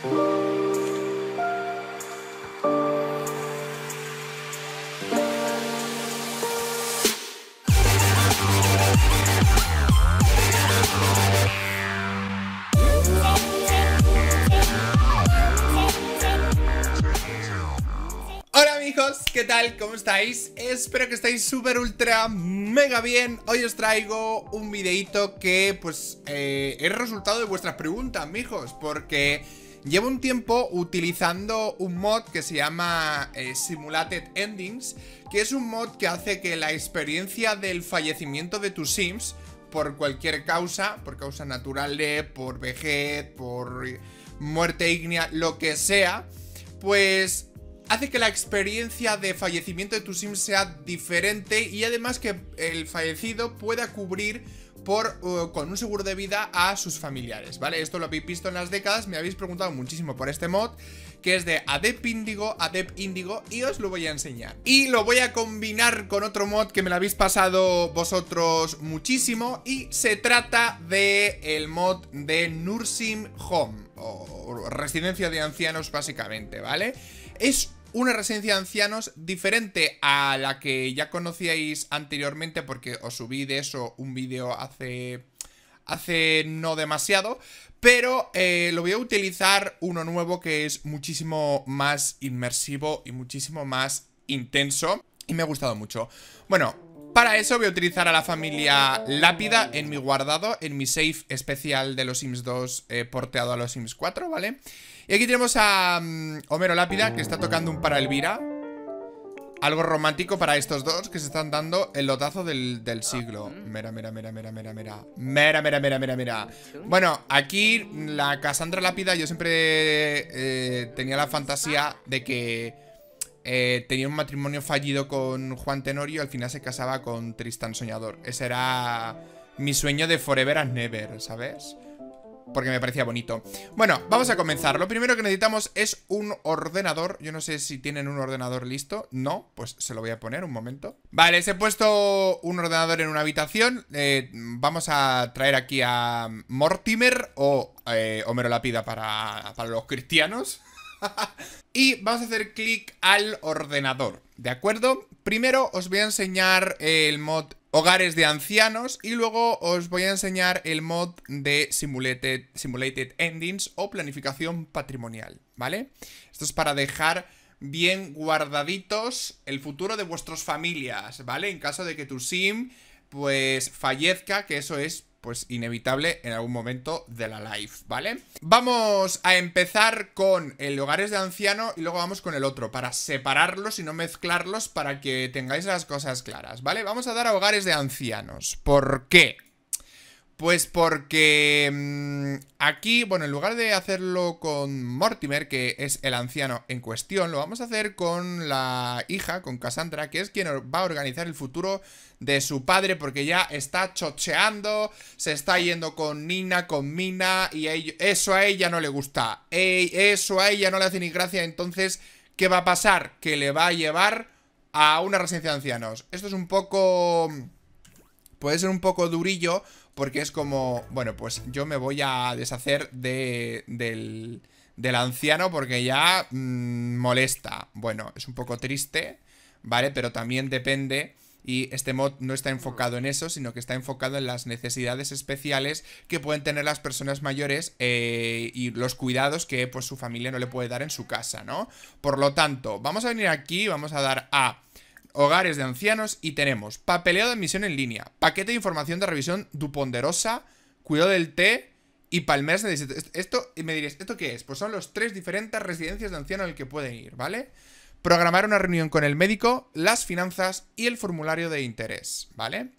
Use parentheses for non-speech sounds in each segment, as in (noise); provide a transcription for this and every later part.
Hola, amigos, ¿qué tal? ¿Cómo estáis? Espero que estáis súper ultra mega bien Hoy os traigo un videito que pues eh, es resultado de vuestras preguntas, mijos Porque Llevo un tiempo utilizando un mod que se llama eh, Simulated Endings, que es un mod que hace que la experiencia del fallecimiento de tus sims, por cualquier causa, por causa natural de, por vejez, por muerte ígnea, lo que sea, pues hace que la experiencia de fallecimiento de tus sims sea diferente y además que el fallecido pueda cubrir eh, con un seguro de vida a sus familiares, ¿vale? Esto lo habéis visto en las décadas, me habéis preguntado muchísimo por este mod, que es de Adep índigo, Adep índigo, y os lo voy a enseñar. Y lo voy a combinar con otro mod que me lo habéis pasado vosotros muchísimo, y se trata de el mod de Nursim Home, o residencia de ancianos básicamente, ¿vale? Es una residencia de ancianos diferente a la que ya conocíais anteriormente porque os subí de eso un vídeo hace, hace no demasiado, pero eh, lo voy a utilizar uno nuevo que es muchísimo más inmersivo y muchísimo más intenso y me ha gustado mucho. Bueno, para eso voy a utilizar a la familia Lápida en mi guardado, en mi safe especial de los Sims 2 eh, porteado a los Sims 4, ¿vale? vale y aquí tenemos a mm, Homero Lápida, que está tocando un para Elvira. Algo romántico para estos dos que se están dando el lotazo del, siglo. Ah. Mira, mira, mira, mira, mira, mira. Mira, mira, mira, mira, mira. Bueno, aquí la Casandra Lápida, yo siempre eh, tenía la fantasía de que eh, tenía un matrimonio fallido con Juan Tenorio y al final se casaba con Tristan Soñador. Ese era mi sueño de Forever and Never, ¿sabes? porque me parecía bonito Bueno, vamos a comenzar, lo primero que necesitamos es un ordenador Yo no sé si tienen un ordenador listo, no, pues se lo voy a poner un momento Vale, se he puesto un ordenador en una habitación eh, Vamos a traer aquí a Mortimer o eh, Homero Lapida para, para los cristianos (laughs) y vamos a hacer clic al ordenador, ¿de acuerdo? Primero os voy a enseñar el mod hogares de ancianos y luego os voy a enseñar el mod de Simulated, Simulated Endings o planificación patrimonial, ¿vale? Esto es para dejar bien guardaditos el futuro de vuestras familias, ¿vale? En caso de que tu sim pues fallezca, que eso es pues inevitable en algún momento de la live, ¿vale? Vamos a empezar con el hogares de anciano y luego vamos con el otro, para separarlos y no mezclarlos para que tengáis las cosas claras, ¿vale? Vamos a dar a hogares de ancianos. ¿Por qué? Pues porque mm, aquí, bueno, en lugar de hacerlo con Mortimer, que es el anciano en cuestión, lo vamos a hacer con la hija, con Cassandra, que es quien va a organizar el futuro de su padre, porque ya está chocheando, se está yendo con Nina, con Mina, y eso a ella no le gusta. eso a ella no le hace ni gracia, entonces, ¿qué va a pasar? Que le va a llevar a una residencia de ancianos. Esto es un poco... Mm, puede ser un poco durillo porque es como, bueno, pues yo me voy a deshacer de, del, del anciano porque ya mm, molesta. Bueno, es un poco triste, ¿vale? Pero también depende... Y este mod no está enfocado en eso, sino que está enfocado en las necesidades especiales que pueden tener las personas mayores eh, y los cuidados que pues su familia no le puede dar en su casa, ¿no? Por lo tanto, vamos a venir aquí, vamos a dar a hogares de ancianos y tenemos papeleo de admisión en línea, paquete de información de revisión Duponderosa, cuidado del té y palmeras de Esto, y me diréis, ¿esto qué es? Pues son los tres diferentes residencias de ancianos en que pueden ir, ¿vale? Programar una reunión con el médico, las finanzas y el formulario de interés, ¿vale?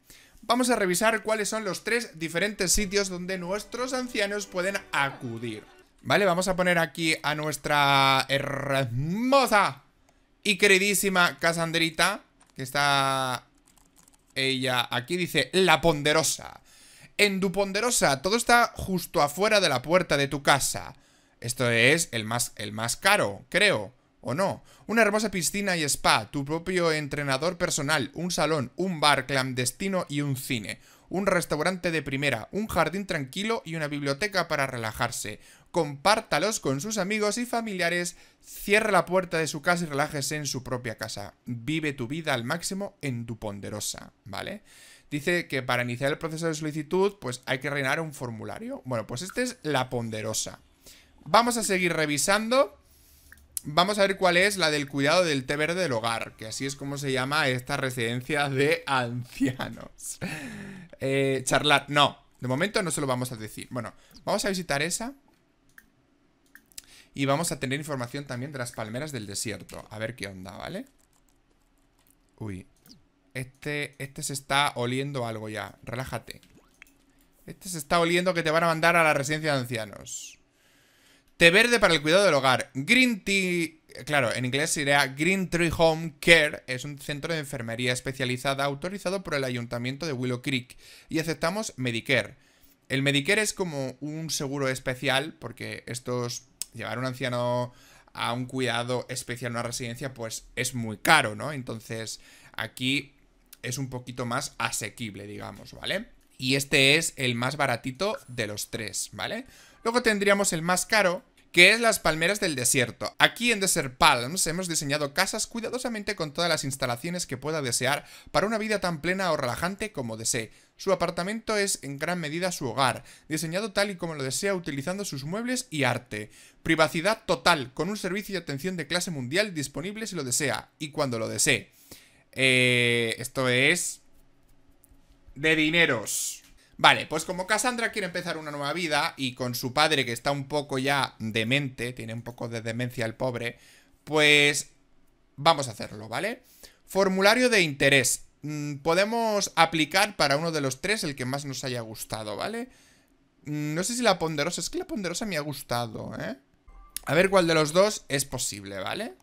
Vamos a revisar cuáles son los tres diferentes sitios donde nuestros ancianos pueden acudir. Vale, vamos a poner aquí a nuestra hermosa y queridísima Casandrita está ella aquí. Dice, la ponderosa. En tu ponderosa, todo está justo afuera de la puerta de tu casa. Esto es el más, el más caro, creo. ¿O no? Una hermosa piscina y spa, tu propio entrenador personal, un salón, un bar clandestino y un cine, un restaurante de primera, un jardín tranquilo y una biblioteca para relajarse, compártalos con sus amigos y familiares, cierra la puerta de su casa y relájese en su propia casa. Vive tu vida al máximo en tu ponderosa, ¿vale? Dice que para iniciar el proceso de solicitud, pues hay que rellenar un formulario. Bueno, pues esta es la ponderosa. Vamos a seguir revisando. Vamos a ver cuál es la del cuidado del té verde del hogar, que así es como se llama esta residencia de ancianos. Eh, no, de momento no se lo vamos a decir. Bueno, vamos a visitar esa. Y vamos a tener información también de las palmeras del desierto. A ver qué onda, ¿vale? Uy. Este, este se está oliendo algo ya. Relájate. Este se está oliendo que te van a mandar a la residencia de ancianos. Té verde para el cuidado del hogar. Green tea... Claro, en inglés sería Green Tree Home Care. Es un centro de enfermería especializada autorizado por el ayuntamiento de Willow Creek. Y aceptamos Medicare. El Medicare es como un seguro especial porque estos llevar a un anciano a un cuidado especial en una residencia, pues es muy caro, ¿no? Entonces, aquí es un poquito más asequible, digamos, ¿vale? Y este es el más baratito de los tres, ¿vale? Luego tendríamos el más caro, que es las palmeras del desierto. Aquí en Desert Palms hemos diseñado casas cuidadosamente con todas las instalaciones que pueda desear para una vida tan plena o relajante como desee. Su apartamento es en gran medida su hogar, diseñado tal y como lo desea utilizando sus muebles y arte. Privacidad total, con un servicio de atención de clase mundial disponible si lo desea y cuando lo desee. Eh, esto es... De dineros. Vale, pues como Cassandra quiere empezar una nueva vida y con su padre que está un poco ya demente, tiene un poco de demencia el pobre, pues vamos a hacerlo, ¿vale? Formulario de interés. Mm, podemos aplicar para uno de los tres el que más nos haya gustado, ¿vale? Mm, no sé si la ponderosa, es que la ponderosa me ha gustado, ¿eh? A ver cuál de los dos es posible, ¿vale?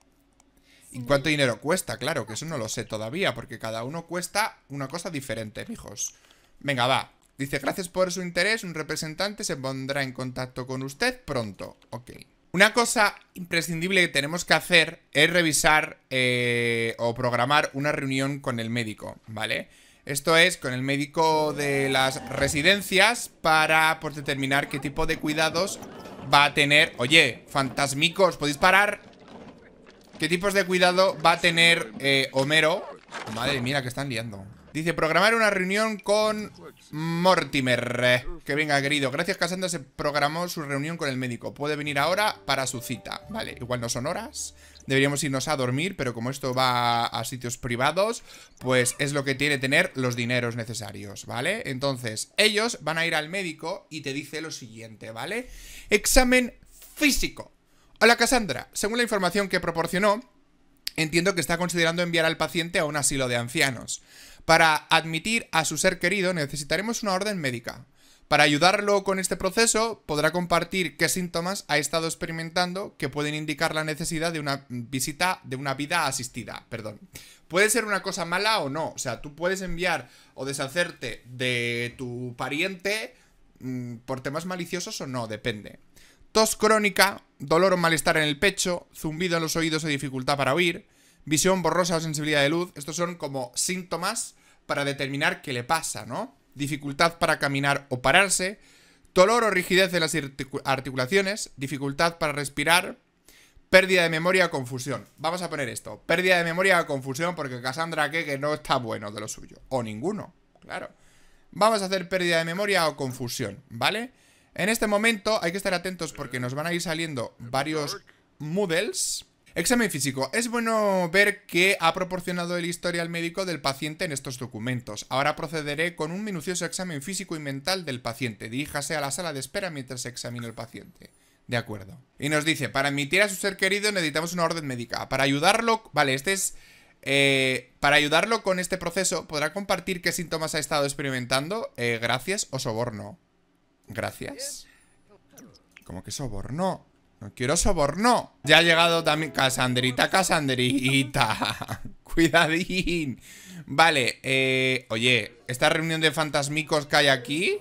¿Y cuánto dinero cuesta? Claro, que eso no lo sé todavía, porque cada uno cuesta una cosa diferente, hijos Venga, va, Dice, gracias por su interés, un representante se pondrá en contacto con usted pronto. Ok. Una cosa imprescindible que tenemos que hacer es revisar eh, o programar una reunión con el médico, ¿vale? Esto es con el médico de las residencias para pues, determinar qué tipo de cuidados va a tener... Oye, fantasmicos, ¿podéis parar? ¿Qué tipos de cuidado va a tener eh, Homero? Madre mía, que están liando Dice, programar una reunión con Mortimer. Que venga, querido. Gracias, Cassandra. Se programó su reunión con el médico. Puede venir ahora para su cita. Vale, igual no son horas. Deberíamos irnos a dormir, pero como esto va a sitios privados, pues es lo que tiene tener los dineros necesarios, ¿vale? Entonces, ellos van a ir al médico y te dice lo siguiente, ¿vale? Examen físico. Hola, Cassandra. Según la información que proporcionó, entiendo que está considerando enviar al paciente a un asilo de ancianos. Para admitir a su ser querido necesitaremos una orden médica. Para ayudarlo con este proceso, podrá compartir qué síntomas ha estado experimentando que pueden indicar la necesidad de una visita, de una vida asistida, perdón. Puede ser una cosa mala o no, o sea, tú puedes enviar o deshacerte de tu pariente mm, por temas maliciosos o no, depende. Tos crónica, dolor o malestar en el pecho, zumbido en los oídos o dificultad para oír, visión borrosa o sensibilidad de luz, estos son como síntomas para determinar qué le pasa, ¿no? Dificultad para caminar o pararse, dolor o rigidez en las articulaciones, dificultad para respirar, pérdida de memoria o confusión. Vamos a poner esto, pérdida de memoria o confusión porque Cassandra que no está bueno de lo suyo, o ninguno, claro. Vamos a hacer pérdida de memoria o confusión, ¿vale? En este momento hay que estar atentos porque nos van a ir saliendo varios Moodles Examen físico. Es bueno ver qué ha proporcionado el historial médico del paciente en estos documentos. Ahora procederé con un minucioso examen físico y mental del paciente. Diríjase a la sala de espera mientras se el paciente. De acuerdo. Y nos dice, para admitir a su ser querido necesitamos una orden médica. Para ayudarlo... Vale, este es... Eh, para ayudarlo con este proceso, ¿podrá compartir qué síntomas ha estado experimentando? Eh, gracias o soborno. Gracias. Como que soborno? No quiero soborno. Ya ha llegado también Casandrita, Casandrita. (laughs) Cuidadín. Vale, eh, oye, esta reunión de fantasmicos que hay aquí...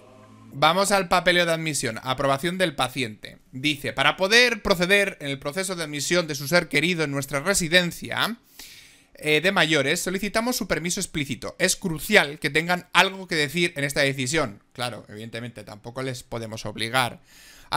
Vamos al papeleo de admisión, aprobación del paciente. Dice, para poder proceder en el proceso de admisión de su ser querido en nuestra residencia eh, de mayores, solicitamos su permiso explícito. Es crucial que tengan algo que decir en esta decisión. Claro, evidentemente, tampoco les podemos obligar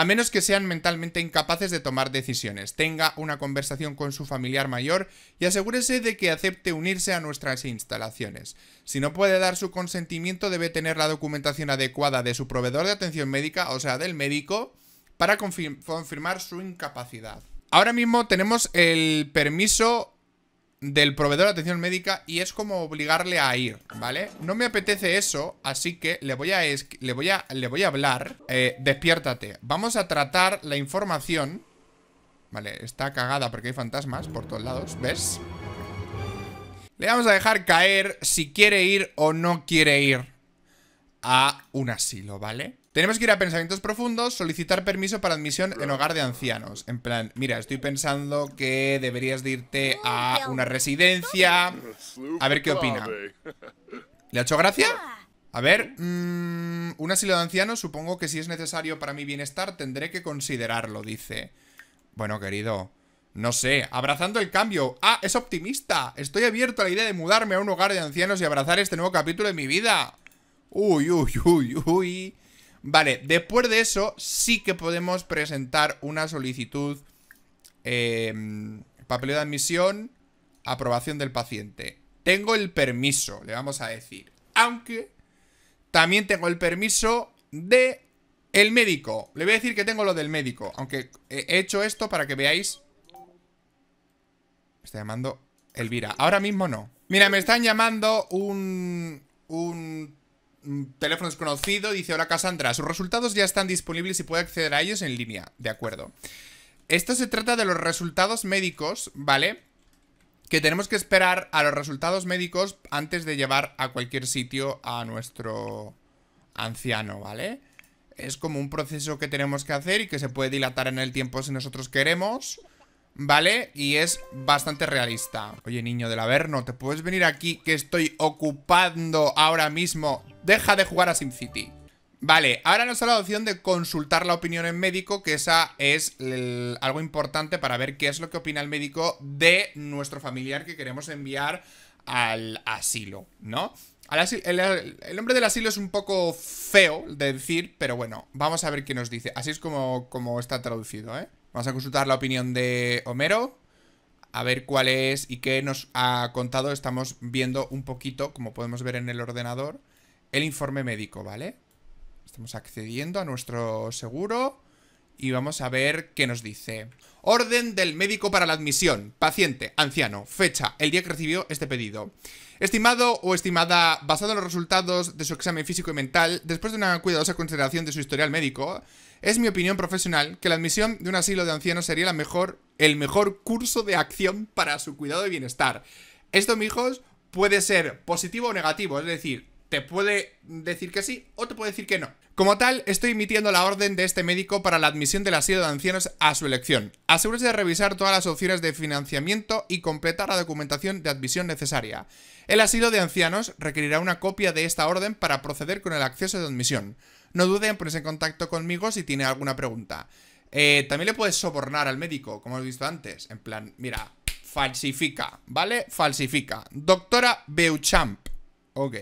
a menos que sean mentalmente incapaces de tomar decisiones. Tenga una conversación con su familiar mayor y asegúrese de que acepte unirse a nuestras instalaciones. Si no puede dar su consentimiento, debe tener la documentación adecuada de su proveedor de atención médica, o sea, del médico, para confirmar su incapacidad. Ahora mismo tenemos el permiso del proveedor de atención médica y es como obligarle a ir, ¿vale? No me apetece eso, así que le voy a, le voy a, le voy a hablar. Eh, despiértate. Vamos a tratar la información. Vale, está cagada porque hay fantasmas por todos lados, ¿ves? Le vamos a dejar caer si quiere ir o no quiere ir a un asilo, ¿vale? Tenemos que ir a pensamientos profundos, solicitar permiso para admisión en hogar de ancianos. En plan, mira, estoy pensando que deberías de irte a una residencia. A ver qué opina. ¿Le ha hecho gracia? A ver, mmm, un asilo de ancianos, supongo que si es necesario para mi bienestar, tendré que considerarlo, dice. Bueno, querido, no sé, abrazando el cambio. ¡Ah, es optimista! Estoy abierto a la idea de mudarme a un hogar de ancianos y abrazar este nuevo capítulo de mi vida. Uy, uy, uy, uy. Vale, después de eso sí que podemos presentar una solicitud eh, papeleo de admisión, aprobación del paciente. Tengo el permiso, le vamos a decir. Aunque también tengo el permiso de el médico. Le voy a decir que tengo lo del médico, aunque he hecho esto para que veáis. Me está llamando Elvira. Ahora mismo no. Mira, me están llamando un un teléfono desconocido, dice Hola, Cassandra, sus resultados ya están disponibles y puede acceder a ellos en línea, de acuerdo. Esto se trata de los resultados médicos, ¿vale? Que tenemos que esperar a los resultados médicos antes de llevar a cualquier sitio a nuestro anciano, ¿vale? Es como un proceso que tenemos que hacer y que se puede dilatar en el tiempo si nosotros queremos. ¿Vale? Y es bastante realista Oye, niño del no ¿te puedes venir aquí que estoy ocupando ahora mismo deja de jugar a SimCity. Vale, ahora nos da la opción de consultar la opinión en médico, que esa es algo importante para ver qué es lo que opina el médico de nuestro familiar que queremos enviar al asilo, ¿no? el, nombre del asilo es un poco feo de decir, pero bueno, vamos a ver qué nos dice. Así es como, como está traducido, ¿eh? Vamos a consultar la opinión de Homero, a ver cuál es y qué nos ha contado. Estamos viendo un poquito, como podemos ver en el ordenador el informe médico, ¿vale? Estamos accediendo a nuestro seguro y vamos a ver qué nos dice. Orden del médico para la admisión. Paciente, anciano, fecha, el día que recibió este pedido. Estimado o estimada, basado en los resultados de su examen físico y mental, después de una cuidadosa consideración de su historial médico, es mi opinión profesional que la admisión de un asilo de ancianos sería el mejor curso de acción para su cuidado y bienestar. Esto, hijos puede ser positivo o negativo, es decir, te puede decir que sí o te puede decir que no. Como tal, estoy emitiendo la orden de este médico para la admisión del asilo de ancianos a su elección. Asegúrese de revisar todas las opciones de financiamiento y completar la documentación de admisión necesaria. El asilo de ancianos requerirá una copia de esta orden para proceder con el acceso de admisión. No dude en ponerse en contacto conmigo si tiene alguna pregunta. Eh, también le puedes sobornar al médico, como he visto antes. En plan, mira, falsifica, ¿vale? Falsifica. Doctora Beuchamp. Ok.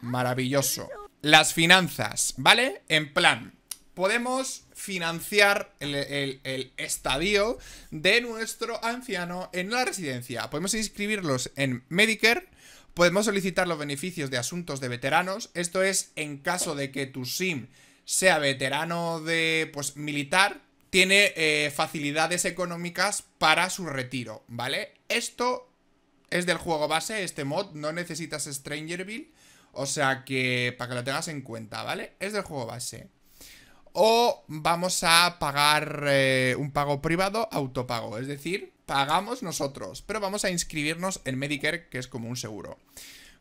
Maravilloso. Las finanzas, ¿vale? En plan, podemos financiar el, estadio de nuestro anciano en la residencia. Podemos inscribirlos en Medicare, podemos solicitar los beneficios de asuntos de veteranos, esto es en caso de que tu SIM sea veterano de, pues, militar, tiene eh, facilidades económicas para su retiro, ¿vale? Esto es del juego base, este mod, no necesitas Strangerville, o sea que para que lo tengas en cuenta, ¿vale? Es del juego base. O vamos a pagar eh, un pago privado autopago, es decir, pagamos nosotros, pero vamos a inscribirnos en Medicare, que es como un seguro.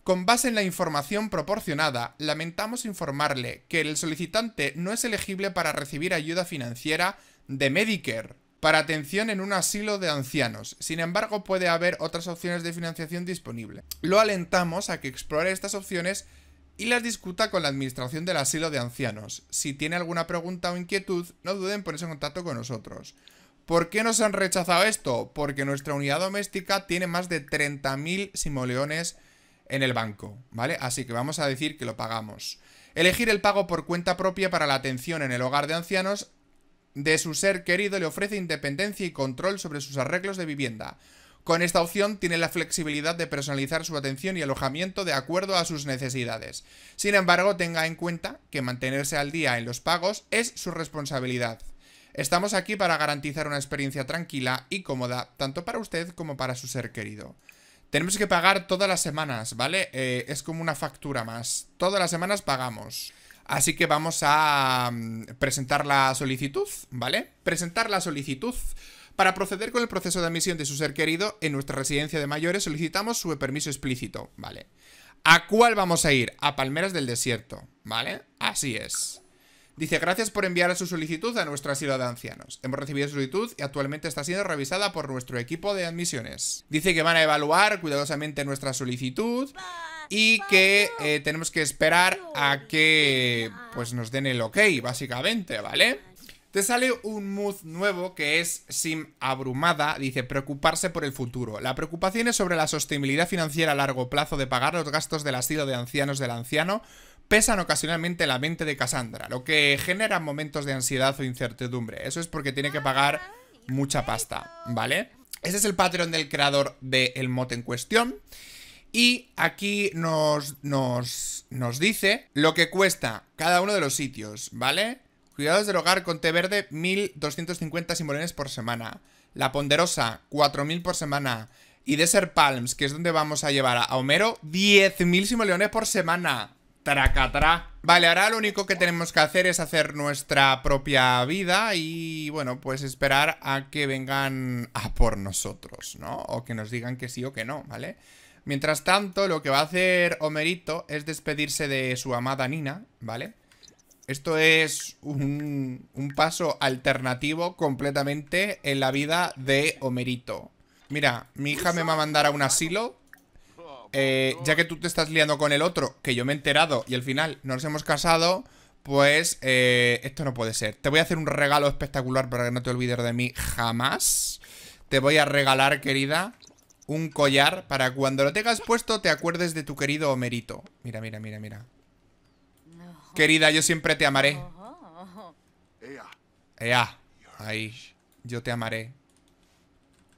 Con base en la información proporcionada, lamentamos informarle que el solicitante no es elegible para recibir ayuda financiera de Medicare para atención en un asilo de ancianos. Sin embargo, puede haber otras opciones de financiación disponibles. Lo alentamos a que explore estas opciones y las discuta con la administración del asilo de ancianos. Si tiene alguna pregunta o inquietud, no duden en ponerse en contacto con nosotros. ¿Por qué nos han rechazado esto? Porque nuestra unidad doméstica tiene más de 30.000 simoleones en el banco, ¿vale? Así que vamos a decir que lo pagamos. Elegir el pago por cuenta propia para la atención en el hogar de ancianos de su ser querido le ofrece independencia y control sobre sus arreglos de vivienda. Con esta opción tiene la flexibilidad de personalizar su atención y alojamiento de acuerdo a sus necesidades. Sin embargo, tenga en cuenta que mantenerse al día en los pagos es su responsabilidad. Estamos aquí para garantizar una experiencia tranquila y cómoda, tanto para usted como para su ser querido. Tenemos que pagar todas las semanas, ¿vale? Eh, es como una factura más. Todas las semanas pagamos. Así que vamos a mm, presentar la solicitud, ¿vale? Presentar la solicitud. Para proceder con el proceso de admisión de su ser querido en nuestra residencia de mayores solicitamos su permiso explícito, ¿vale? ¿A cuál vamos a ir? A Palmeras del Desierto, ¿vale? Así es. Dice, gracias por enviar su solicitud a nuestra ciudad de ancianos. Hemos recibido su solicitud y actualmente está siendo revisada por nuestro equipo de admisiones. Dice que van a evaluar cuidadosamente nuestra solicitud y que eh, tenemos que esperar a que pues nos den el ok, básicamente, ¿vale? Te sale un mood nuevo que es Sim Abrumada, dice preocuparse por el futuro. La preocupación es sobre la sostenibilidad financiera a largo plazo de pagar los gastos del asilo de ancianos del anciano, pesan ocasionalmente la mente de Cassandra, lo que genera momentos de ansiedad o incertidumbre. Eso es porque tiene que pagar mucha pasta, ¿vale? Ese es el patrón del creador del el mod en cuestión. Y aquí nos, nos, nos dice lo que cuesta cada uno de los sitios, ¿vale? Cuidados del hogar con té verde, 1.250 simoleones por semana. La ponderosa, 4.000 por semana. Y Desert Palms, que es donde vamos a llevar a Homero, 10.000 simoleones por semana. Tracatra. Vale, ahora lo único que tenemos que hacer es hacer nuestra propia vida y, bueno, pues esperar a que vengan a por nosotros, ¿no? O que nos digan que sí o que no, ¿vale? vale Mientras tanto, lo que va a hacer Homerito es despedirse de su amada Nina, ¿vale? Esto es un, paso alternativo completamente en la vida de Homerito. Mira, mi hija me va a mandar a un asilo eh, ya que tú te estás liando con el otro, que yo me he enterado y al final nos hemos casado, pues eh, esto no puede ser. Te voy a hacer un regalo espectacular para que no te olvides de mí jamás. Te voy a regalar, querida, un collar para cuando lo tengas puesto te acuerdes de tu querido Homerito. Mira, mira, mira, mira. Querida, yo siempre te amaré. Ea, ahí. Yo te amaré.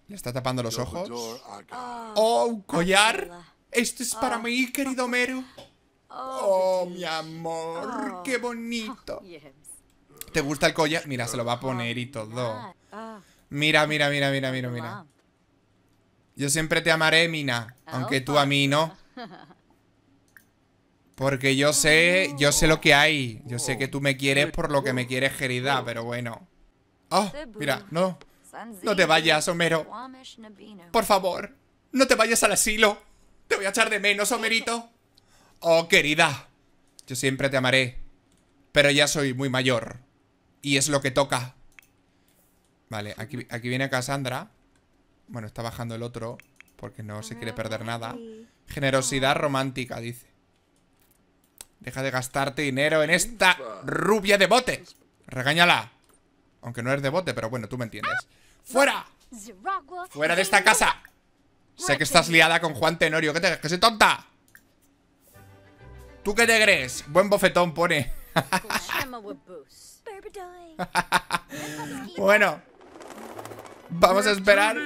Le está tapando los ojos. ¡Oh, un collar! Esto es para oh. mí, querido Homero. ¡Oh, oh mi amor! Oh. ¡Qué bonito! ¿Te gusta el collar? Mira, se lo va a poner y todo. Ah. Mira, mira, mira, mira, mira, mira. Ah. Yo siempre te amaré, Mina, ah, aunque tú a mí no. Porque yo ah, sé, yo sé lo que hay. Yo sé que tú me quieres por lo que me quieres, querida, oh. pero bueno. Oh, mira, no. No te vayas, Homero. Por favor, no te vayas al asilo. Te voy a echar de menos, Homerito. Oh, querida, yo siempre te amaré. Pero ya soy muy mayor. Y es lo que toca. Vale, aquí, aquí viene Cassandra. Bueno, está bajando el otro porque no se quiere perder ah, nada. Generosidad romántica, dice. Deja de gastarte dinero en esta rubia de bote. Regáñala. Aunque no es de bote, pero bueno, tú me entiendes. ¡Fuera! ¡Fuera de esta casa! Sé que estás liada con Juan Tenorio. ¿Qué te que soy tonta? ¿Tú qué te crees? Buen bofetón pone. (laughs) (laughs) bueno. Vamos a esperar.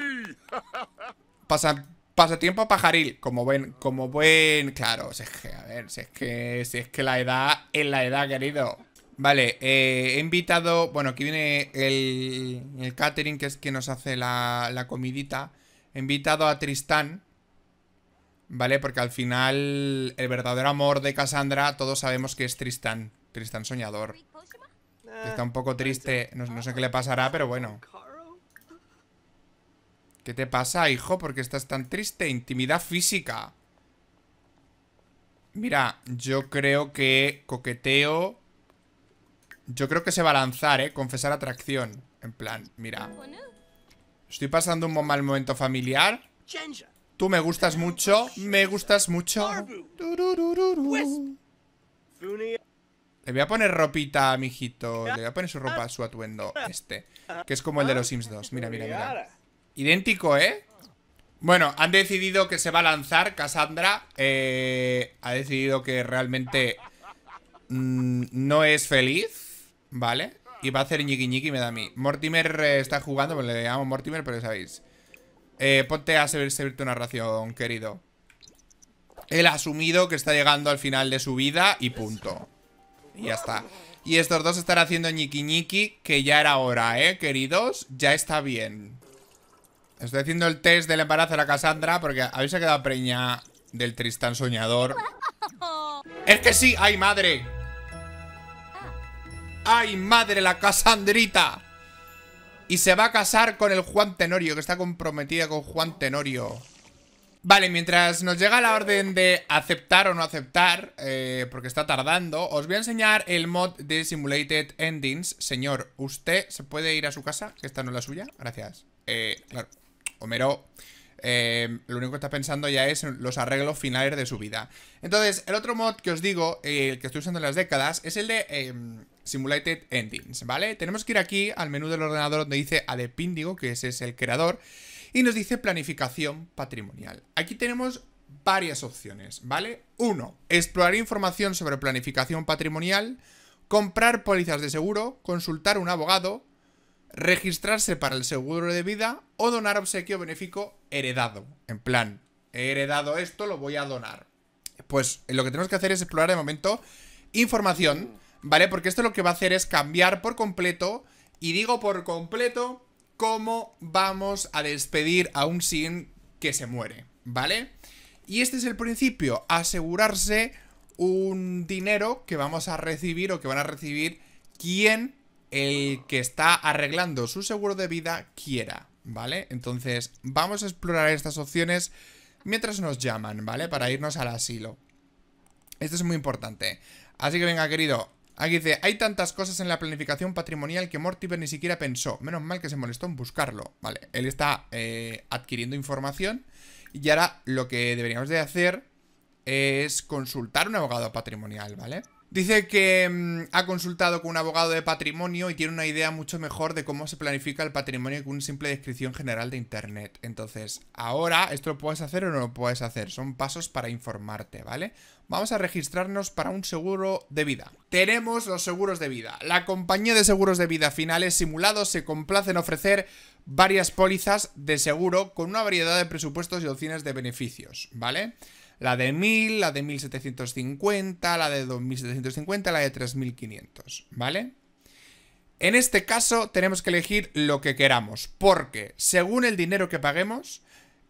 Pasa, pasatiempo pajaril, como ven como buen. Claro, si es que, a ver, si es que. Si es que la edad es la edad, querido. Vale, eh, he invitado. Bueno, aquí viene el, el, catering, que es quien nos hace la, la comidita. He invitado a Tristán. ¿Vale? Porque al final, el verdadero amor de Cassandra, todos sabemos que es Tristán. Tristán soñador. Está un poco triste. no sé qué le pasará, pero bueno. ¿Qué te pasa, hijo? ¿Por qué estás tan triste? Intimidad física. Mira, yo creo que coqueteo... Yo creo que se va a lanzar, ¿eh? Confesar atracción. En plan, mira. Estoy pasando un mal momento familiar. Tú me gustas mucho. Me gustas mucho. Le voy a poner ropita a mi hijito. Le voy a poner su ropa, su atuendo. Este. Que es como el de los Sims 2. Mira, mira, mira. Idéntico, ¿eh? Bueno, han decidido que se va a lanzar Cassandra. Eh, ha decidido que realmente mm, no es feliz, ¿vale? Y va a hacer ñiqui ñiqui me da a mí. Mortimer eh, está jugando, pues le llamamos Mortimer, pero sabéis. Eh, ponte a servir, servirte una ración, querido. Él ha asumido que está llegando al final de su vida y punto. Y ya está. Y estos dos están haciendo ñiqui ñiqui, que ya era hora, ¿eh, queridos? Ya está bien. Estoy haciendo el test del embarazo de la Cassandra porque habéis quedado preña del Tristán soñador. (laughs) ¡Es que sí! ¡Ay, madre! ¡Ay, madre, la Casandrita! Y se va a casar con el Juan Tenorio, que está comprometida con Juan Tenorio. Vale, mientras nos llega la orden de aceptar o no aceptar, eh, porque está tardando, os voy a enseñar el mod de Simulated Endings. Señor, ¿usted se puede ir a su casa? Que esta no es la suya. Gracias. Eh, claro. Homero eh, lo único que está pensando ya es los arreglos finales de su vida. Entonces, el otro mod que os digo, el que estoy usando en las décadas, es el de em, Simulated Endings, ¿vale? Tenemos que ir aquí al menú del ordenador donde dice Adepíndigo, que ese es el creador, y nos dice planificación patrimonial. Aquí tenemos varias opciones, ¿vale? Uno, explorar información sobre planificación patrimonial, comprar pólizas de seguro, consultar un abogado, registrarse para el seguro de vida o donar obsequio benéfico heredado. En plan, he heredado esto, lo voy a donar. Pues lo que tenemos que hacer es explorar de momento información, ¿vale? Porque esto lo que va a hacer es cambiar por completo, y digo por completo, cómo vamos a despedir a un sin que se muere, ¿vale? Y este es el principio, asegurarse un dinero que vamos a recibir o que van a recibir quién el que está arreglando su seguro de vida quiera, ¿vale? Entonces vamos a explorar estas opciones mientras nos llaman, ¿vale? Para irnos al asilo. Esto es muy importante. Así que venga, querido. Aquí dice, hay tantas cosas en la planificación patrimonial que Mortimer ni siquiera pensó. Menos mal que se molestó en buscarlo. Vale, él está eh, adquiriendo información y ahora lo que deberíamos de hacer es consultar un abogado patrimonial, ¿vale? vale Dice que mm, ha consultado con un abogado de patrimonio y tiene una idea mucho mejor de cómo se planifica el patrimonio que una simple descripción general de Internet. Entonces, ahora, ¿esto lo puedes hacer o no lo puedes hacer? Son pasos para informarte, ¿vale? Vamos a registrarnos para un seguro de vida. Tenemos los seguros de vida. La compañía de seguros de vida finales simulados se complace en ofrecer varias pólizas de seguro con una variedad de presupuestos y opciones de beneficios, ¿vale? vale la de 1000, la de 1750, la de 2750, la de 3500, ¿vale? En este caso tenemos que elegir lo que queramos, porque según el dinero que paguemos,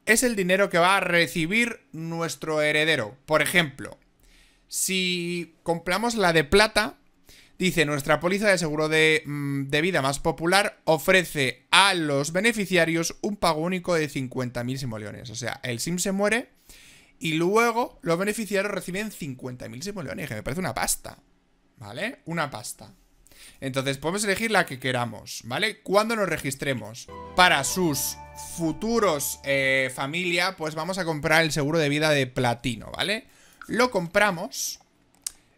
es el dinero que va a recibir nuestro heredero. Por ejemplo, si compramos la de plata, dice nuestra póliza de seguro de, mm, vida más popular ofrece a los beneficiarios un pago único de 50.000 simoleones. O sea, el SIM se muere y luego los beneficiarios reciben 50.000 simoleones, que me parece una pasta. ¿Vale? Una pasta. Entonces podemos elegir la que queramos, ¿vale? Cuando nos registremos para sus futuros eh, familia, pues vamos a comprar el seguro de vida de platino, ¿vale? Lo compramos.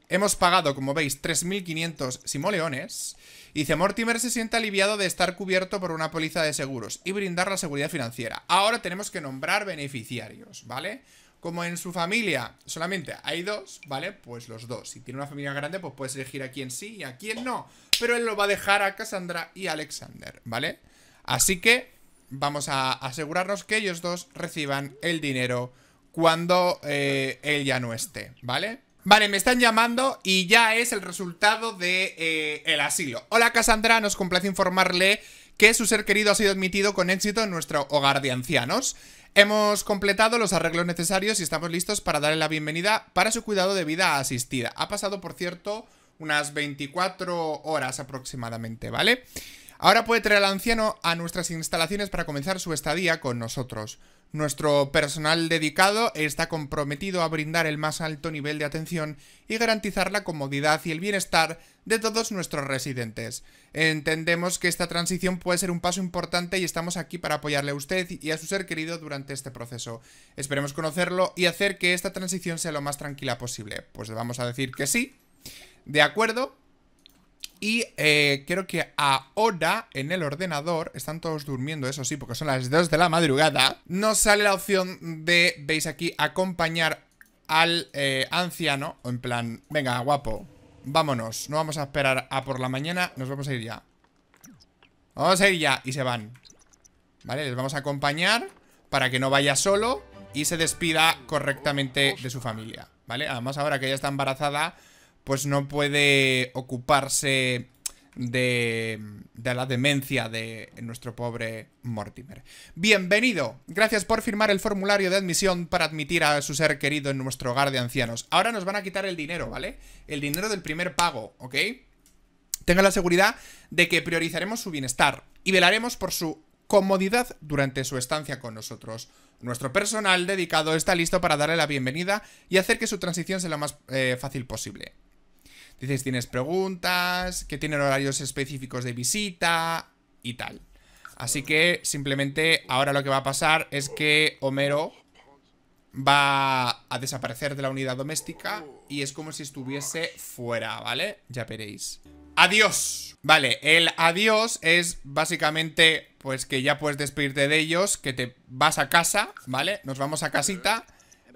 Hemos pagado, como veis, 3.500 simoleones. Y dice, Mortimer se siente aliviado de estar cubierto por una póliza de seguros y brindar la seguridad financiera. Ahora tenemos que nombrar beneficiarios, ¿vale? vale como en su familia solamente hay dos, ¿vale? Pues los dos. Si tiene una familia grande, pues puedes elegir a quién sí y a quién no. Pero él lo va a dejar a Cassandra y Alexander, ¿vale? Así que vamos a asegurarnos que ellos dos reciban el dinero cuando eh, él ya no esté, ¿vale? Vale, me están llamando y ya es el resultado de eh, el asilo. Hola Cassandra, nos complace informarle que su ser querido ha sido admitido con éxito en nuestro hogar de ancianos. Hemos completado los arreglos necesarios y estamos listos para darle la bienvenida para su cuidado de vida asistida. Ha pasado, por cierto, unas 24 horas aproximadamente, ¿vale? Ahora puede traer al anciano a nuestras instalaciones para comenzar su estadía con nosotros. Nuestro personal dedicado está comprometido a brindar el más alto nivel de atención y garantizar la comodidad y el bienestar de todos nuestros residentes. Entendemos que esta transición puede ser un paso importante y estamos aquí para apoyarle a usted y a su ser querido durante este proceso. Esperemos conocerlo y hacer que esta transición sea lo más tranquila posible. Pues vamos a decir que sí. De acuerdo, y eh, creo que ahora en el ordenador, están todos durmiendo, eso sí, porque son las 2 de la madrugada, nos sale la opción de, veis aquí, acompañar al eh, anciano. O en plan, venga, guapo, vámonos, no vamos a esperar a por la mañana, nos vamos a ir ya. Vamos a ir ya, y se van. ¿Vale? Les vamos a acompañar para que no vaya solo y se despida correctamente de su familia. ¿Vale? Además ahora que ella está embarazada pues no puede ocuparse de, la demencia de nuestro pobre Mortimer. Bienvenido. Gracias por firmar el formulario de admisión para admitir a su ser querido en nuestro hogar de ancianos. Ahora nos van a quitar el dinero, ¿vale? El dinero del primer pago, ¿ok? Tenga la seguridad de que priorizaremos su bienestar y velaremos por su comodidad durante su estancia con nosotros. Nuestro personal dedicado está listo para darle la bienvenida y hacer que su transición sea lo más eh, fácil posible. Dices, tienes preguntas, que tienen horarios específicos de visita y tal. Así que simplemente ahora lo que va a pasar es que Homero va a desaparecer de la unidad doméstica y es como si estuviese fuera, ¿vale? Ya veréis. ¡Adiós! Vale, el adiós es básicamente pues que ya puedes despedirte de ellos, que te vas a casa, ¿vale? Nos vamos a casita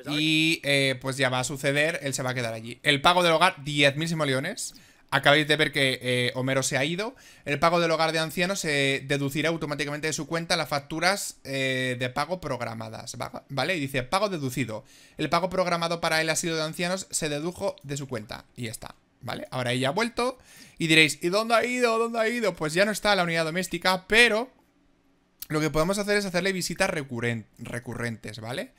y ¿eh? Eh, pues ya va a suceder, él se va a quedar allí. El pago del hogar, 10.000 simoleones. Acabáis de ver que eh, Homero se ha ido. El pago del hogar de ancianos se deducirá automáticamente de su cuenta las facturas de pago programadas. ¿Vale? Y dice, pago deducido. El pago programado para el asilo de ancianos se dedujo de su cuenta. Y está. ¿Vale? Ahora ella ha vuelto. Y diréis, ¿y dónde ha ido? ¿Dónde ha ido? Pues ya no está la unidad doméstica, pero lo que podemos hacer es hacerle visitas recurrentes, ¿vale? vale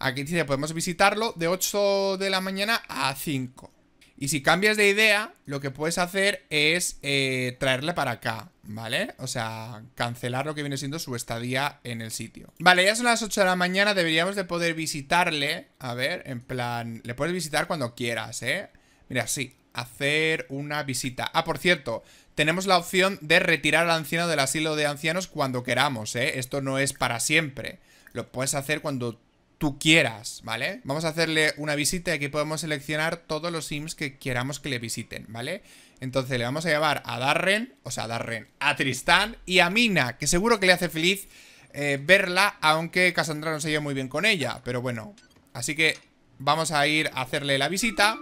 Aquí dice, podemos visitarlo de 8 de la mañana a 5. Y si cambias de idea, lo que puedes hacer es eh, traerle para acá, ¿vale? O sea, cancelar lo que viene siendo su estadía en el sitio. Vale, ya son las 8 de la mañana, deberíamos de poder visitarle. A ver, en plan, le puedes visitar cuando quieras, ¿eh? Mira, sí, hacer una visita. Ah, por cierto, tenemos la opción de retirar al anciano del asilo de ancianos cuando queramos, ¿eh? Esto no es para siempre. Lo puedes hacer cuando tú quieras, ¿vale? Vamos a hacerle una visita y aquí podemos seleccionar todos los sims que queramos que le visiten, ¿vale? Entonces le vamos a llevar a Darren, o sea, a Darren, a Tristán y a Mina, que seguro que le hace feliz eh, verla, aunque Cassandra no se lleva muy bien con ella, pero bueno. Así que vamos a ir a hacerle la visita.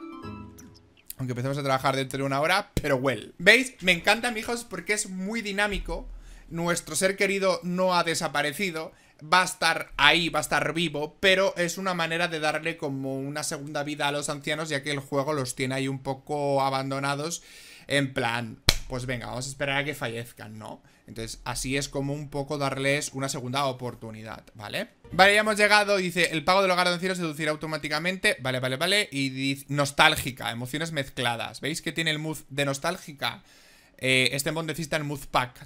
Aunque empecemos a trabajar dentro de una hora, pero well. ¿Veis? Me encanta, mijos, porque es muy dinámico. Nuestro ser querido no ha desaparecido va a estar ahí, va a estar vivo, pero es una manera de darle como una segunda vida a los ancianos, ya que el juego los tiene ahí un poco abandonados, en plan, pues venga, vamos a esperar a que fallezcan, ¿no? Entonces, así es como un poco darles una segunda oportunidad, ¿vale? Vale, ya hemos llegado, dice, el pago del hogar de ancianos se deducirá automáticamente, vale, vale, vale, y dice, nostálgica, emociones mezcladas, ¿veis que tiene el mood de nostálgica? Eh, este mod necesita el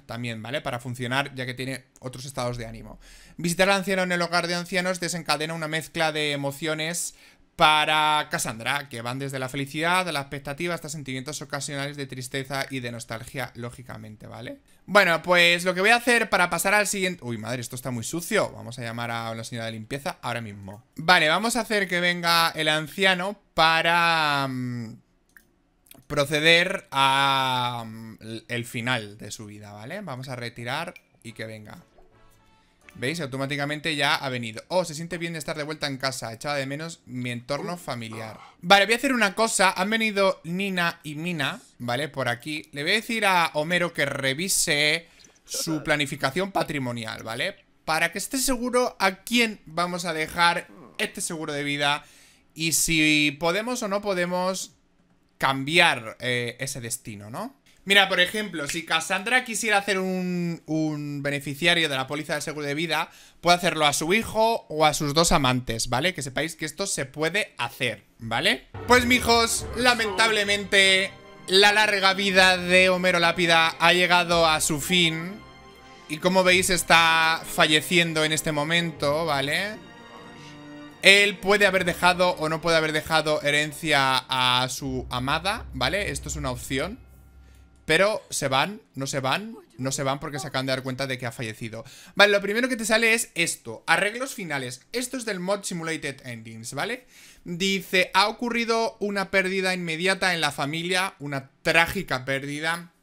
también, ¿vale? Para funcionar, ya que tiene otros estados de ánimo. Visitar al anciano en el hogar de ancianos desencadena una mezcla de emociones para Cassandra, que van desde la felicidad, a la expectativa, hasta sentimientos ocasionales de tristeza y de nostalgia, lógicamente, ¿vale? Bueno, pues lo que voy a hacer para pasar al siguiente... Uy, madre, esto está muy sucio. Vamos a llamar a una señora de limpieza ahora mismo. Vale, vamos a hacer que venga el anciano para... Mm, proceder a mm, el final de su vida, ¿vale? Vamos a retirar y que venga. ¿Veis? Automáticamente ya ha venido Oh, se siente bien de estar de vuelta en casa Echaba de menos mi entorno familiar Vale, voy a hacer una cosa Han venido Nina y Mina, ¿vale? Por aquí Le voy a decir a Homero que revise su planificación patrimonial, ¿vale? Para que esté seguro a quién vamos a dejar este seguro de vida Y si podemos o no podemos cambiar eh, ese destino, ¿no? Mira, por ejemplo, si Cassandra quisiera hacer un, beneficiario de la póliza de seguro de vida, puede hacerlo a su hijo o a sus dos amantes, ¿vale? Que sepáis que esto se puede hacer, ¿vale? Pues, mijos, lamentablemente la larga vida de Homero Lápida ha llegado a su fin. Y como veis está falleciendo en este momento, ¿vale? Él puede haber dejado o no puede haber dejado herencia a su amada, ¿vale? Esto es una opción. Pero se van, no se van, no se van porque se acaban de dar cuenta de que ha fallecido. Vale, lo primero que te sale es esto, arreglos finales. Esto es del mod Simulated Endings, ¿vale? Dice, ha ocurrido una pérdida inmediata en la familia, una trágica pérdida.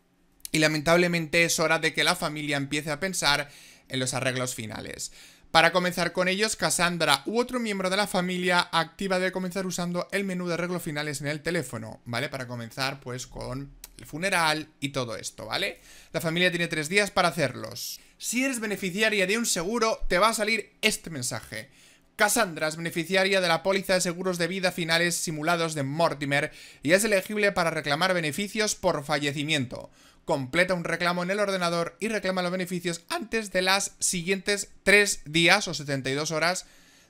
Y lamentablemente es hora de que la familia empiece a pensar en los arreglos finales. Para comenzar con ellos, Cassandra u otro miembro de la familia activa debe comenzar usando el menú de arreglo finales en el teléfono, ¿vale? Para comenzar pues con el funeral y todo esto, ¿vale? La familia tiene tres días para hacerlos. Si eres beneficiaria de un seguro, te va a salir este mensaje. Cassandra es beneficiaria de la póliza de seguros de vida finales simulados de Mortimer y es elegible para reclamar beneficios por fallecimiento completa un reclamo en el ordenador y reclama los beneficios antes de las siguientes 3 días o 72 horas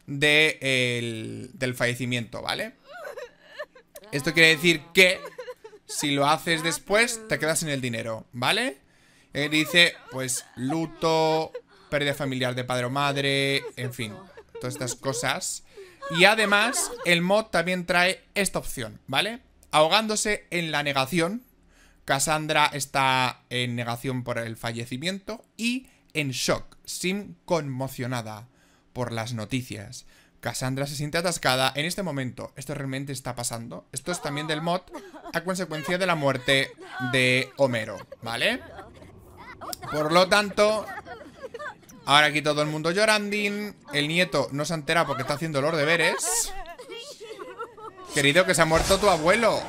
del fallecimiento, ¿vale? Esto quiere decir que si lo haces después, te quedas sin el dinero, ¿vale? Eh, dice, pues, luto, pérdida familiar de padre o madre, en fin, todas estas cosas. Y además, el mod también trae esta opción, ¿vale? Ahogándose en la negación, Cassandra está en negación por el fallecimiento y en shock, Sim conmocionada por las noticias. Cassandra se siente atascada en este momento. Esto realmente está pasando. Esto es también del mod a consecuencia de la muerte de Homero, ¿vale? Por lo tanto, ahora aquí todo el mundo llorando El nieto no se entera porque está haciendo los deberes. Querido, que se ha muerto tu abuelo.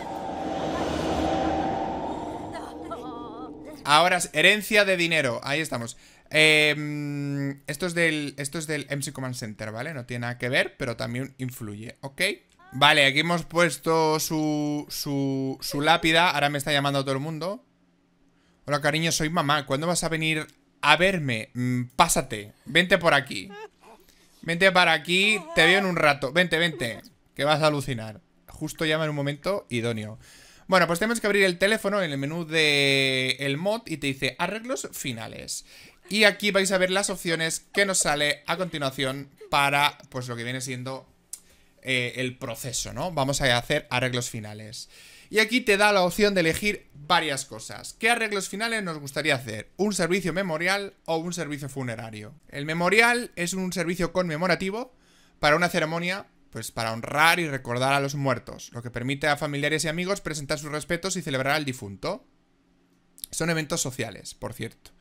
Ahora, es herencia de dinero. Ahí estamos. Em, esto, es del, esto es del MC Command Center, ¿vale? No tiene nada que ver, pero también influye, ¿ok? Vale, aquí hemos puesto su, su, su lápida. Ahora me está llamando todo el mundo. Hola, cariño, soy mamá. ¿Cuándo vas a venir a verme? Mm, pásate. Vente por aquí. Vente para aquí. Te veo en un rato. Vente, vente. Que vas a alucinar. Justo llama en un momento idóneo. Bueno, pues tenemos que abrir el teléfono en el menú del el mod y te dice arreglos finales. Y aquí vais a ver las opciones que nos sale a continuación para pues lo que viene siendo eh, el proceso, ¿no? Vamos a hacer arreglos finales. Y aquí te da la opción de elegir varias cosas. ¿Qué arreglos finales nos gustaría hacer? ¿Un servicio memorial o un servicio funerario? El memorial es un servicio conmemorativo para una ceremonia pues para honrar y recordar a los muertos, lo que permite a familiares y amigos presentar sus respetos y celebrar al difunto. Son eventos sociales, por cierto.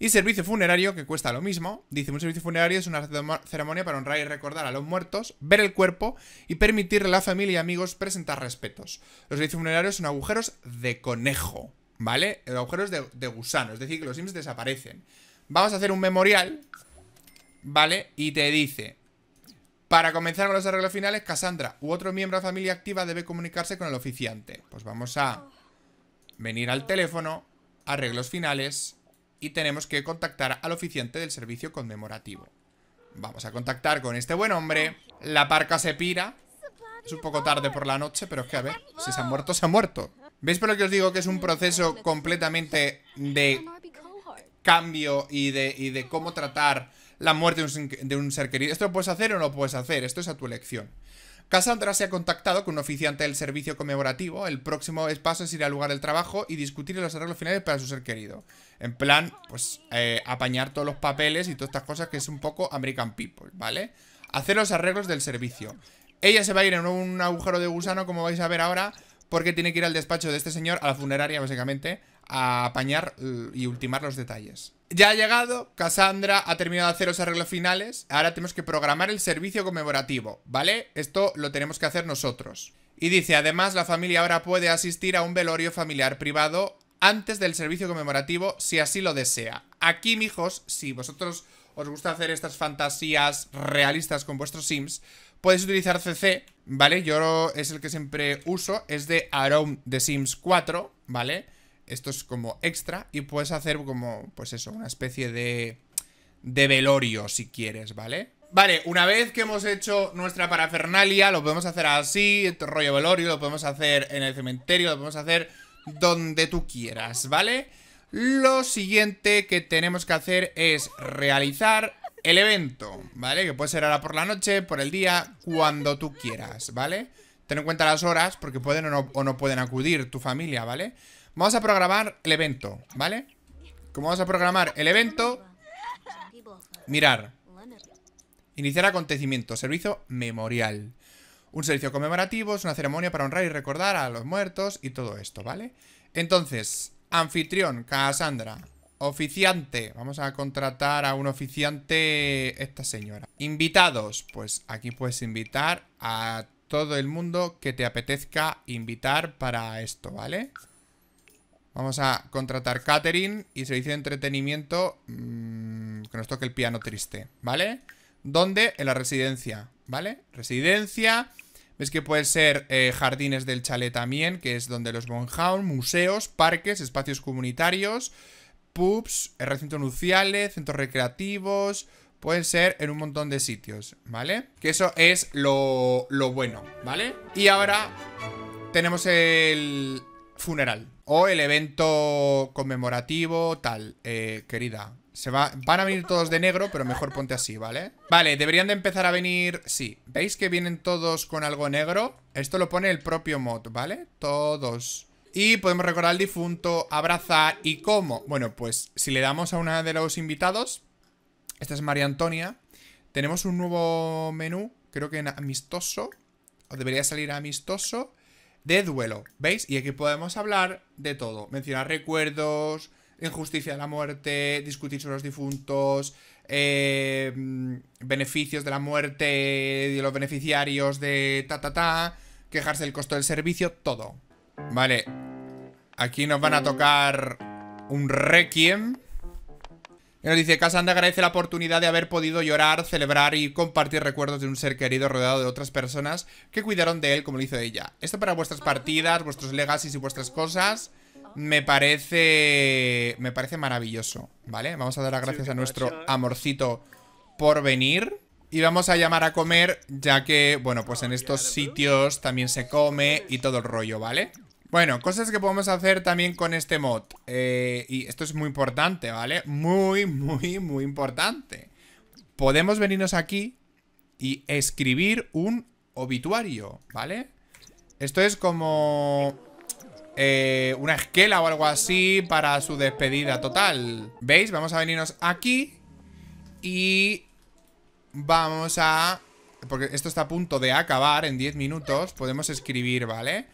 Y servicio funerario, que cuesta lo mismo. Dice, un servicio funerario es una ceremonia para honrar y recordar a los muertos, ver el cuerpo y permitirle a la familia y amigos presentar respetos. Los servicios funerarios son agujeros de conejo, ¿vale? Eh, agujeros de, de gusano, es decir, que los sims desaparecen. Vamos a hacer un memorial, ¿vale? Y te dice, para comenzar con los arreglos finales, Cassandra u otro miembro de la familia activa debe comunicarse con el oficiante. Pues vamos a venir al teléfono, arreglos finales, y tenemos que contactar al oficiante del servicio conmemorativo. Vamos a contactar con este buen hombre. La parca se pira. Es un poco tarde por la noche, pero es que a ver, si se ha muerto, se ha muerto. ¿Veis por lo que os digo que es un proceso completamente de cambio y de, y de cómo tratar la muerte de un, ser querido. Esto lo puedes hacer o no lo puedes hacer, esto es a tu elección. Cassandra se ha contactado con un oficiante del servicio conmemorativo. El próximo paso es ir al lugar del trabajo y discutir los arreglos finales para su ser querido. En plan, pues eh, apañar todos los papeles y todas estas cosas que es un poco American People, ¿vale? Hacer los arreglos del servicio. Ella se va a ir en un agujero de gusano, como vais a ver ahora, porque tiene que ir al despacho de este señor, a la funeraria básicamente, a apañar eh, y ultimar los detalles. Ya ha llegado, Cassandra ha terminado de hacer los arreglos finales, ahora tenemos que programar el servicio conmemorativo, ¿vale? Esto lo tenemos que hacer nosotros. Y dice, además la familia ahora puede asistir a un velorio familiar privado antes del servicio conmemorativo si así lo desea. Aquí, mijos, si vosotros os gusta hacer estas fantasías realistas con vuestros sims, Puedes utilizar CC, ¿vale? Yo es el que siempre uso, es de Around the Sims 4, ¿vale? Esto es como extra y puedes hacer como, pues eso, una especie de, de velorio si quieres, ¿vale? Vale, una vez que hemos hecho nuestra parafernalia, lo podemos hacer así, rollo velorio, lo podemos hacer en el cementerio, lo podemos hacer donde tú quieras, ¿vale? Lo siguiente que tenemos que hacer es realizar el evento, ¿vale? Que puede ser ahora por la noche, por el día, cuando tú quieras, ¿vale? Ten en cuenta las horas porque pueden o no, pueden acudir tu familia, ¿vale? Vamos a programar el evento, ¿vale? Como vamos a programar el evento, mirar. Iniciar acontecimiento, servicio memorial. Un servicio conmemorativo, es una ceremonia para honrar y recordar a los muertos y todo esto, ¿vale? Entonces, anfitrión, Cassandra. Oficiante. Vamos a contratar a un oficiante, esta señora. Invitados. Pues aquí puedes invitar a todo el mundo que te apetezca invitar para esto, ¿vale? Vamos a contratar catering y servicio de entretenimiento mm, que nos toque el piano triste, ¿vale? ¿Dónde? En la residencia, ¿vale? Residencia... Ves que puede ser eh, jardines del chalet también, que es donde los Bonhaun, museos, parques, espacios comunitarios, pubs, recintos nuciales, centros recreativos, pueden ser en un montón de sitios, ¿vale? Que eso es lo, bueno, ¿vale? Y ahora tenemos el funeral o el evento conmemorativo tal, eh, querida. Se va, van a venir todos de negro, pero mejor ponte así, ¿vale? Vale, deberían de empezar a venir... Sí, ¿veis que vienen todos con algo negro? Esto lo pone el propio mod, ¿vale? Todos... Y podemos recordar al difunto, abrazar y cómo. Bueno, pues si le damos a una de los invitados, esta es María Antonia, tenemos un nuevo menú, creo que en amistoso, o debería salir amistoso, de duelo, ¿veis? Y aquí podemos hablar de todo, mencionar recuerdos, injusticia de la muerte, discutir sobre los difuntos, eh, beneficios de la muerte, de los beneficiarios de ta ta ta, quejarse del costo del servicio, todo, Vale. Aquí nos van a tocar un requiem. Y nos dice, Cassandra, agradece la oportunidad de haber podido llorar, celebrar y compartir recuerdos de un ser querido rodeado de otras personas que cuidaron de él como lo hizo ella. Esto para vuestras partidas, vuestros legacies y vuestras cosas me parece me parece maravilloso, ¿vale? Vamos a dar las gracias a nuestro ¿eh? amorcito por venir. Y vamos a llamar a comer, ya que, bueno, pues en ah, estos sitios también se come y todo el rollo, ¿vale? Bueno, cosas que podemos hacer también con este mod. Eh, y esto es muy importante, ¿vale? Muy, muy, muy importante. Podemos venirnos aquí y escribir un obituario, ¿vale? Esto es como... Eh, una esquela o algo así para su despedida total. ¿Veis? Vamos a venirnos aquí y Vamos a... Porque esto está a punto de acabar en 10 minutos. Podemos escribir, ¿vale?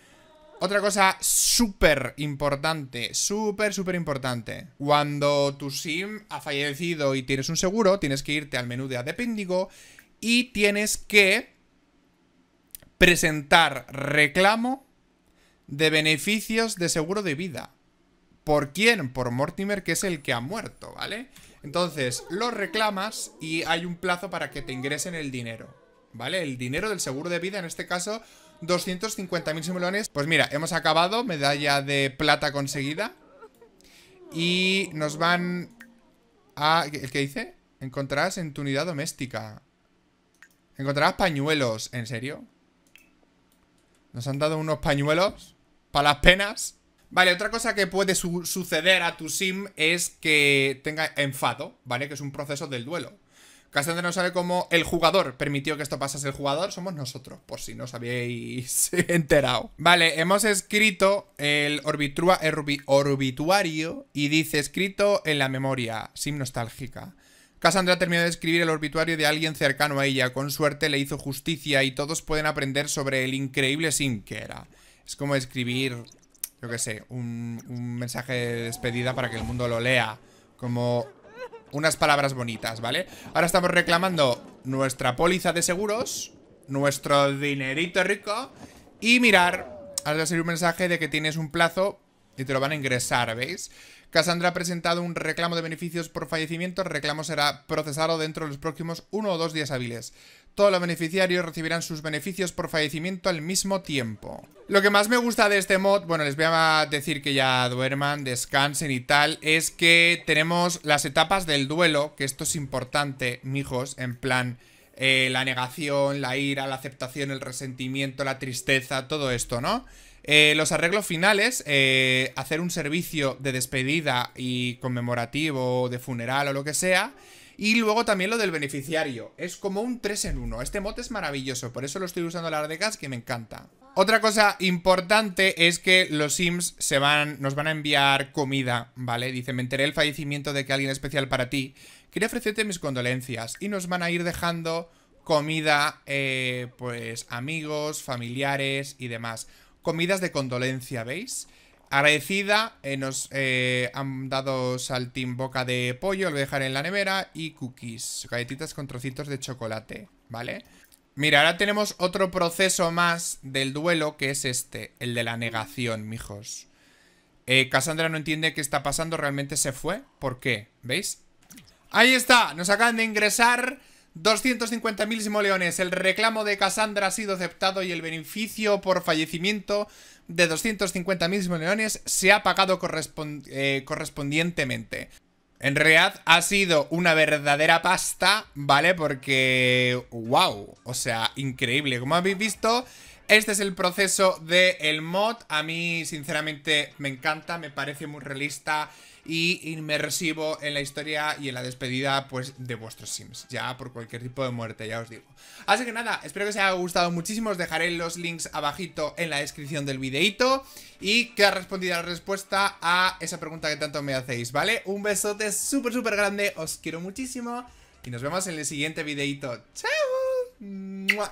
Otra cosa súper importante, súper, súper importante. Cuando tu SIM ha fallecido y tienes un seguro, tienes que irte al menú de Adepíndigo y tienes que presentar reclamo de beneficios de seguro de vida. ¿Por quién? Por Mortimer, que es el que ha muerto, ¿vale? vale entonces, lo reclamas y hay un plazo para que te ingresen el dinero, ¿vale? El dinero del seguro de vida, en este caso, 250.000 simulones. Pues mira, hemos acabado, medalla de plata conseguida. Y nos van a... ¿Qué dice? Encontrarás en tu unidad doméstica. Encontrarás pañuelos, ¿en serio? Nos han dado unos pañuelos para las penas. Vale, otra cosa que puede suceder a tu sim es que tenga enfado, ¿vale? Que es un proceso del duelo. Cassandra no sabe cómo el jugador permitió que esto pasase. El jugador somos nosotros, por si no os habéis (laughs) enterado. Vale, hemos escrito el, el orbituario y dice escrito en la memoria, sim nostálgica. Cassandra terminó de escribir el orbituario de alguien cercano a ella. Con suerte le hizo justicia y todos pueden aprender sobre el increíble sim que era. Es como escribir yo qué sé, un, mensaje de despedida para que el mundo lo lea. Como unas palabras bonitas, ¿vale? Ahora estamos reclamando nuestra póliza de seguros, nuestro dinerito rico y mirar, ahora salir un mensaje de que tienes un plazo y te lo van a ingresar, ¿veis? Cassandra ha presentado un reclamo de beneficios por fallecimiento, el reclamo será procesado dentro de los próximos uno o dos días hábiles. Todos los beneficiarios recibirán sus beneficios por fallecimiento al mismo tiempo. Lo que más me gusta de este mod, bueno, les voy a decir que ya duerman, descansen y tal, es que tenemos las etapas del duelo, que esto es importante, mijos, en plan... Eh, la negación, la ira, la aceptación, el resentimiento, la tristeza, todo esto, ¿no? Eh, los arreglos finales, eh, hacer un servicio de despedida y conmemorativo, de funeral o lo que sea, y luego también lo del beneficiario. Es como un 3 en 1. Este mote es maravilloso, por eso lo estoy usando a la que me encanta. Otra cosa importante es que los Sims se van, nos van a enviar comida, ¿vale? Dice, me enteré el fallecimiento de que alguien especial para ti. Quería ofrecerte mis condolencias. Y nos van a ir dejando comida, eh, pues amigos, familiares y demás. Comidas de condolencia, ¿veis? Agradecida, eh, nos eh, han dado saltín boca de pollo, lo voy a dejar en la nevera y cookies, galletitas con trocitos de chocolate, ¿vale? Mira, ahora tenemos otro proceso más del duelo que es este, el de la negación, mijos. Eh, Cassandra no entiende qué está pasando, realmente se fue. ¿Por qué? ¿Veis? Ahí está, nos acaban de ingresar 250.000 simoleones. El reclamo de Cassandra ha sido aceptado y el beneficio por fallecimiento de 250.000 simoleones se ha pagado eh, correspondientemente. En realidad ha sido una verdadera pasta, ¿vale? Porque, wow, o sea, increíble. Como habéis visto, este es el proceso del mod. A mí, sinceramente, me encanta, me parece muy realista y inmersivo en la historia y en la despedida pues de vuestros Sims, ya por cualquier tipo de muerte, ya os digo. Así que nada, espero que os haya gustado muchísimo, os dejaré los links abajito en la descripción del videito y que ha respondido la respuesta a esa pregunta que tanto me hacéis, ¿vale? Un besote súper súper grande, os quiero muchísimo y nos vemos en el siguiente videito. ¡Chao!